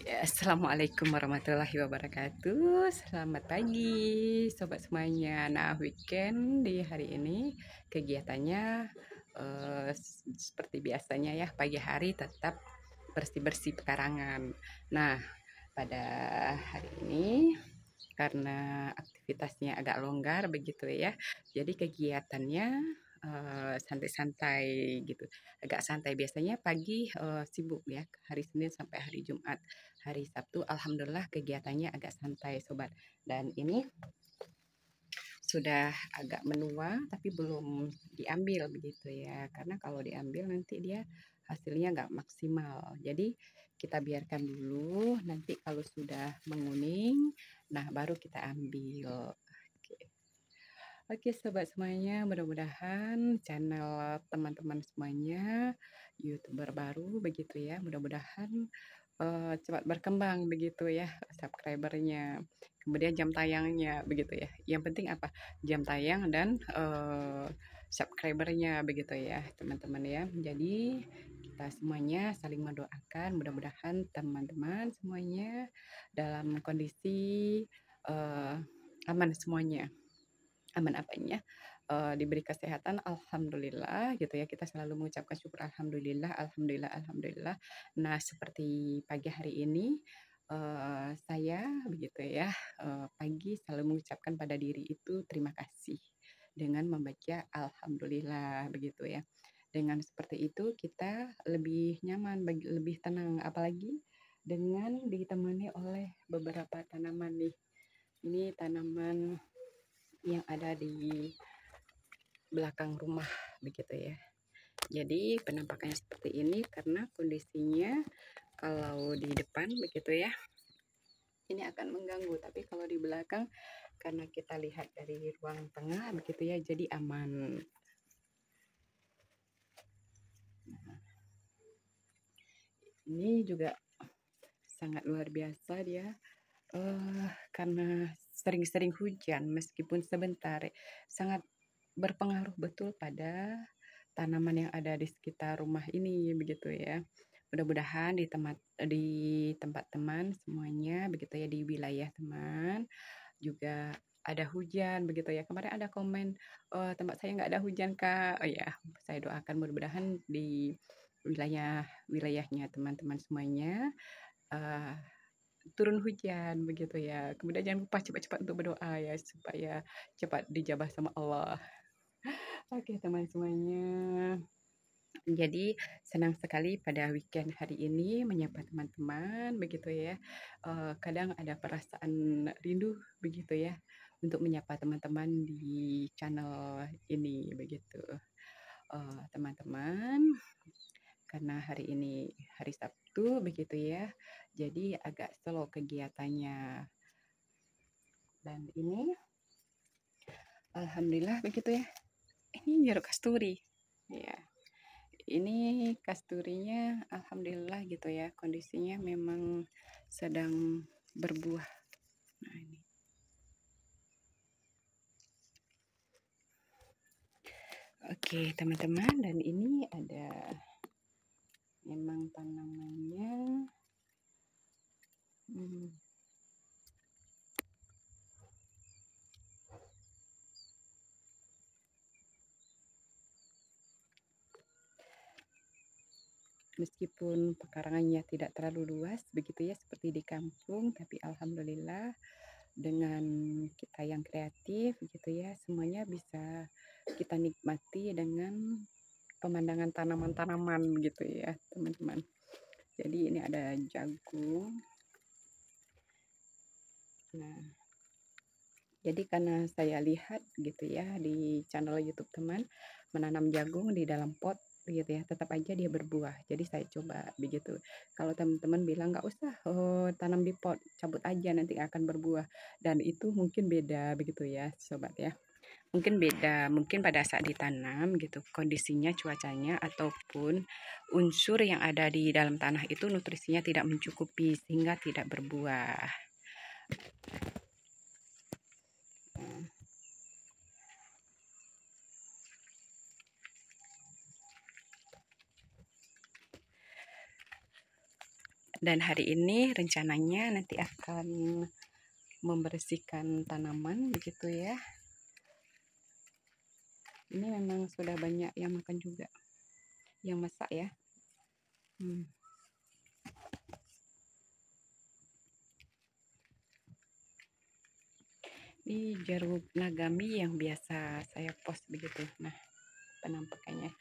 Assalamualaikum warahmatullahi wabarakatuh Selamat pagi sobat semuanya Nah weekend di hari ini kegiatannya eh, seperti biasanya ya Pagi hari tetap bersih-bersih pekarangan Nah pada hari ini karena aktivitasnya agak longgar begitu ya Jadi kegiatannya eh, santai-santai uh, gitu agak santai biasanya pagi uh, sibuk ya hari Senin sampai hari Jumat hari Sabtu alhamdulillah kegiatannya agak santai sobat dan ini sudah agak menua tapi belum diambil begitu ya karena kalau diambil nanti dia hasilnya nggak maksimal jadi kita biarkan dulu nanti kalau sudah menguning nah baru kita ambil oke oke sobat semuanya mudah-mudahan channel teman-teman semuanya youtuber baru begitu ya mudah-mudahan uh, cepat berkembang begitu ya subscribernya kemudian jam tayangnya begitu ya yang penting apa jam tayang dan uh, subscribernya begitu ya teman-teman ya jadi kita semuanya saling mendoakan mudah-mudahan teman-teman semuanya dalam kondisi uh, aman semuanya aman apanya uh, diberi kesehatan alhamdulillah gitu ya kita selalu mengucapkan syukur alhamdulillah alhamdulillah alhamdulillah nah seperti pagi hari ini uh, saya begitu ya uh, pagi selalu mengucapkan pada diri itu terima kasih dengan membaca alhamdulillah begitu ya dengan seperti itu kita lebih nyaman lebih tenang apalagi dengan ditemani oleh beberapa tanaman nih ini tanaman yang ada di belakang rumah begitu ya jadi penampakannya seperti ini karena kondisinya kalau di depan begitu ya ini akan mengganggu tapi kalau di belakang karena kita lihat dari ruang tengah begitu ya jadi aman nah, ini juga sangat luar biasa dia uh, karena sering-sering hujan meskipun sebentar sangat berpengaruh betul pada tanaman yang ada di sekitar rumah ini begitu ya. Mudah-mudahan di tempat di tempat teman semuanya begitu ya di wilayah teman juga ada hujan begitu ya. Kemarin ada komen oh, tempat saya nggak ada hujan kak. Oh ya, saya doakan mudah-mudahan di wilayah wilayahnya teman-teman semuanya uh, turun hujan begitu ya. Kemudian jangan lupa cepat-cepat untuk berdoa ya supaya cepat dijabah sama Allah. Oke teman semuanya. Jadi senang sekali pada weekend hari ini menyapa teman-teman begitu ya. Uh, kadang ada perasaan rindu begitu ya untuk menyapa teman-teman di channel ini begitu. Eh, teman-teman, uh, karena hari ini hari Sabtu begitu ya. Jadi agak slow kegiatannya. Dan ini alhamdulillah begitu ya ini jeruk kasturi ya ini kasturinya alhamdulillah gitu ya kondisinya memang sedang berbuah nah ini Oke teman-teman dan ini ada memang tanamannya hmm, meskipun pekarangannya tidak terlalu luas begitu ya seperti di kampung tapi alhamdulillah dengan kita yang kreatif gitu ya semuanya bisa kita nikmati dengan pemandangan tanaman-tanaman gitu ya teman-teman jadi ini ada jagung nah jadi karena saya lihat gitu ya di channel youtube teman menanam jagung di dalam pot gitu ya tetap aja dia berbuah jadi saya coba begitu kalau teman-teman bilang nggak usah oh, tanam di pot cabut aja nanti akan berbuah dan itu mungkin beda begitu ya sobat ya mungkin beda mungkin pada saat ditanam gitu kondisinya cuacanya ataupun unsur yang ada di dalam tanah itu nutrisinya tidak mencukupi sehingga tidak berbuah Dan hari ini rencananya nanti akan membersihkan tanaman begitu ya. Ini memang sudah banyak yang makan juga. Yang masak ya. Hmm. Ini jeruk nagami yang biasa saya post begitu. Nah, penampakannya.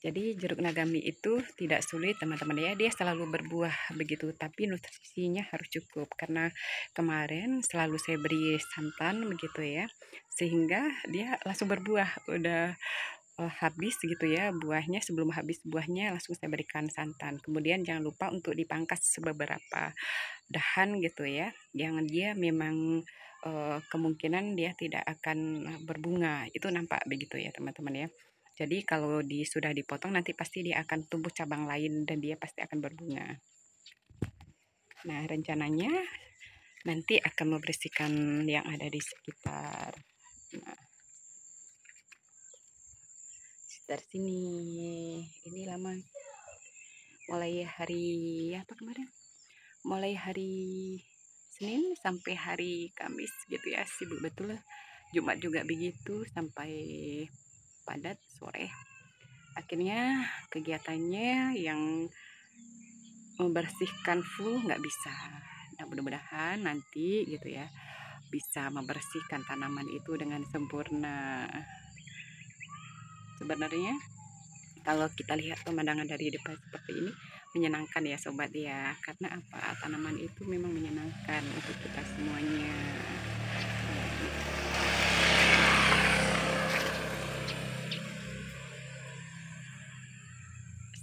Jadi jeruk nagami itu tidak sulit teman-teman ya, dia selalu berbuah begitu, tapi nutrisinya harus cukup karena kemarin selalu saya beri santan begitu ya, sehingga dia langsung berbuah, udah eh, habis gitu ya buahnya sebelum habis buahnya langsung saya berikan santan. Kemudian jangan lupa untuk dipangkas beberapa dahan gitu ya, yang dia memang eh, kemungkinan dia tidak akan eh, berbunga, itu nampak begitu ya teman-teman ya. Jadi kalau di sudah dipotong nanti pasti dia akan tumbuh cabang lain dan dia pasti akan berbunga. Nah, rencananya nanti akan membersihkan yang ada di sekitar nah, sekitar sini. Ini lama mulai hari apa kemarin? Mulai hari Senin sampai hari Kamis gitu ya sibuk betul lah. Jumat juga begitu sampai padat sore akhirnya kegiatannya yang membersihkan full nggak bisa nah mudah-mudahan nanti gitu ya bisa membersihkan tanaman itu dengan sempurna sebenarnya kalau kita lihat pemandangan dari depan seperti ini menyenangkan ya sobat ya karena apa tanaman itu memang menyenangkan untuk kita semuanya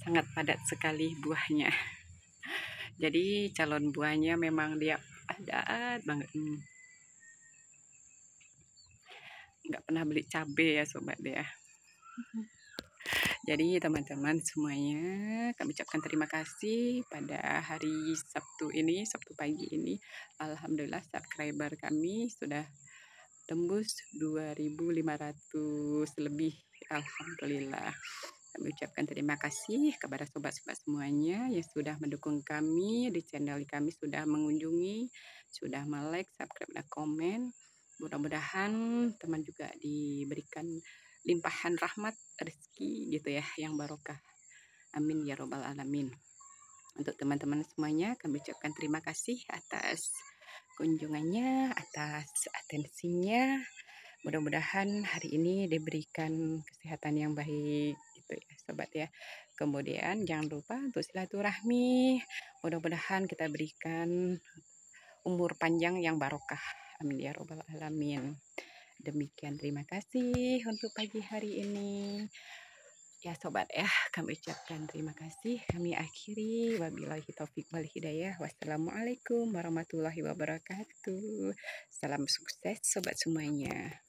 sangat padat sekali buahnya jadi calon buahnya memang dia padat banget hmm. nggak pernah beli cabe ya sobat ya jadi teman-teman semuanya kami ucapkan terima kasih pada hari Sabtu ini, Sabtu pagi ini. Alhamdulillah subscriber kami sudah tembus 2500 lebih. Alhamdulillah. Kami ucapkan terima kasih kepada sobat-sobat semuanya yang sudah mendukung kami di channel kami, sudah mengunjungi, sudah like, subscribe, dan komen. Mudah-mudahan teman juga diberikan limpahan rahmat, rezeki gitu ya, yang barokah. Amin ya robbal alamin. Untuk teman-teman semuanya, kami ucapkan terima kasih atas kunjungannya, atas atensinya. Mudah-mudahan hari ini diberikan kesehatan yang baik, sobat ya. Kemudian jangan lupa untuk silaturahmi. Mudah-mudahan kita berikan umur panjang yang barokah. Amin ya robbal alamin. Demikian terima kasih untuk pagi hari ini. Ya sobat ya, kami ucapkan terima kasih. Kami akhiri wabillahi taufik wal hidayah. Wassalamualaikum warahmatullahi wabarakatuh. Salam sukses sobat semuanya.